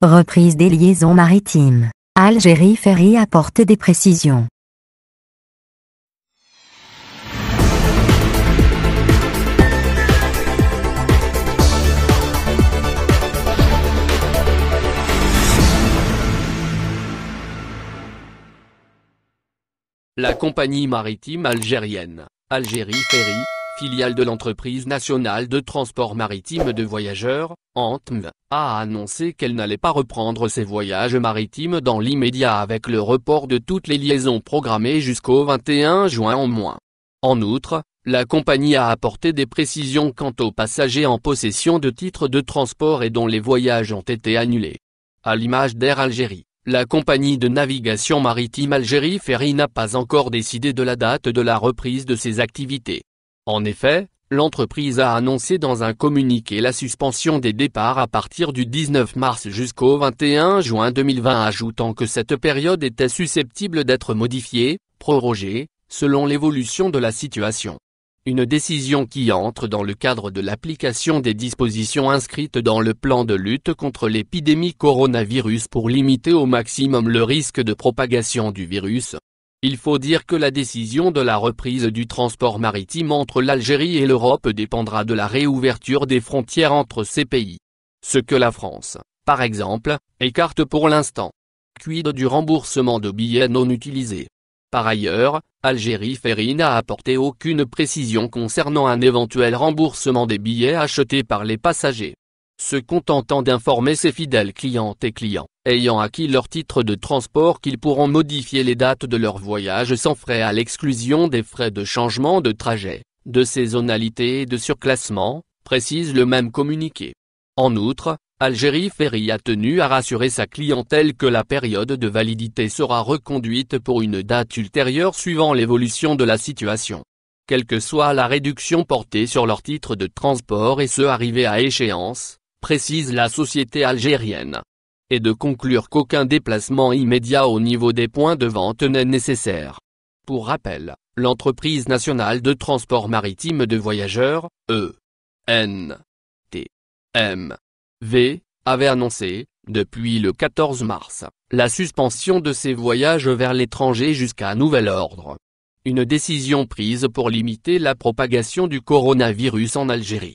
Reprise des liaisons maritimes. Algérie Ferry apporte des précisions. La compagnie maritime algérienne, Algérie Ferry, filiale de l'entreprise nationale de transport maritime de voyageurs, ANTM, a annoncé qu'elle n'allait pas reprendre ses voyages maritimes dans l'immédiat avec le report de toutes les liaisons programmées jusqu'au 21 juin au moins. En outre, la compagnie a apporté des précisions quant aux passagers en possession de titres de transport et dont les voyages ont été annulés. À l'image d'Air Algérie. La compagnie de navigation maritime Algérie Ferry n'a pas encore décidé de la date de la reprise de ses activités. En effet, l'entreprise a annoncé dans un communiqué la suspension des départs à partir du 19 mars jusqu'au 21 juin 2020 ajoutant que cette période était susceptible d'être modifiée, prorogée, selon l'évolution de la situation. Une décision qui entre dans le cadre de l'application des dispositions inscrites dans le plan de lutte contre l'épidémie coronavirus pour limiter au maximum le risque de propagation du virus, il faut dire que la décision de la reprise du transport maritime entre l'Algérie et l'Europe dépendra de la réouverture des frontières entre ces pays. Ce que la France, par exemple, écarte pour l'instant. Quid du remboursement de billets non utilisés Par ailleurs, Algérie Ferry n'a apporté aucune précision concernant un éventuel remboursement des billets achetés par les passagers se contentant d'informer ses fidèles clientes et clients, ayant acquis leur titre de transport qu'ils pourront modifier les dates de leur voyage sans frais à l'exclusion des frais de changement de trajet, de saisonnalité et de surclassement, précise le même communiqué. En outre, Algérie Ferry a tenu à rassurer sa clientèle que la période de validité sera reconduite pour une date ultérieure suivant l'évolution de la situation quelle que soit la réduction portée sur leur titre de transport et ceux arrivés à échéance, précise la société algérienne. Et de conclure qu'aucun déplacement immédiat au niveau des points de vente n'est nécessaire. Pour rappel, l'entreprise nationale de transport maritime de voyageurs, E. N. M. V, avait annoncé, depuis le 14 mars, la suspension de ses voyages vers l'étranger jusqu'à nouvel ordre. Une décision prise pour limiter la propagation du coronavirus en Algérie.